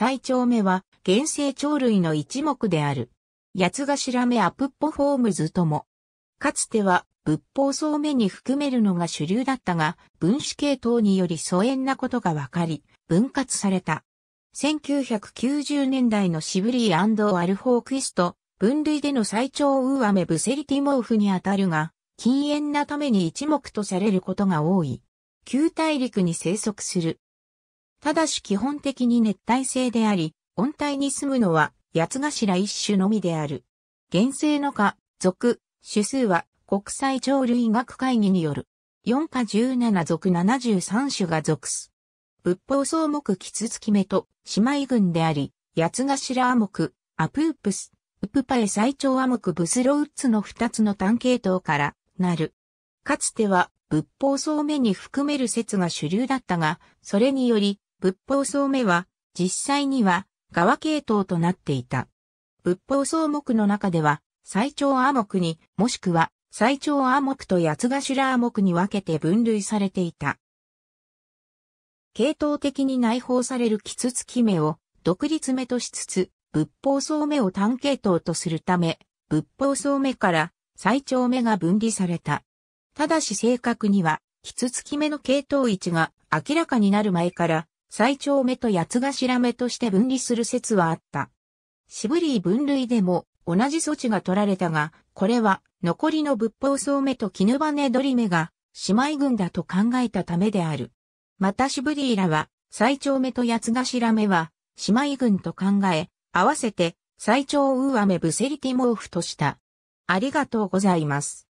最長目は原生鳥類の一目である。八頭目アプッポフォームズとも。かつては仏法層目に含めるのが主流だったが、分子系統により疎遠なことが分かり、分割された。1990年代のシブリーアルフォークイスト、分類での最長ウーアメブセリティモーフにあたるが、禁煙なために一目とされることが多い。旧大陸に生息するただし基本的に熱帯性であり、温帯に住むのは八頭一種のみである。原生の科、属、種数は国際鳥類学会議による。4科17属73種が属す。仏法草木キツツキメと姉妹群であり、八頭アモク、アプープス、ウプパエ最長アモクブスロウッツの2つの単系統からなる。かつては仏法草目に含める説が主流だったが、それにより仏法僧目は、実際には、側系統となっていた。仏法僧目の中では、最長亜目に、もしくは、最長亜目と八頭亜目に分けて分類されていた。系統的に内包されるキツツキ目を、独立目としつつ、仏法僧目を単系統とするため、仏法僧目から最長目が分離された。ただし正確には、キツツキ目の系統位置が明らかになる前から、最長目と八頭目として分離する説はあった。渋ー分類でも同じ措置が取られたが、これは残りの仏法僧目と絹羽取目が姉妹軍だと考えたためである。また渋ーらは最長目と八頭目は姉妹軍と考え、合わせて最長ウーアメブセリティ毛布とした。ありがとうございます。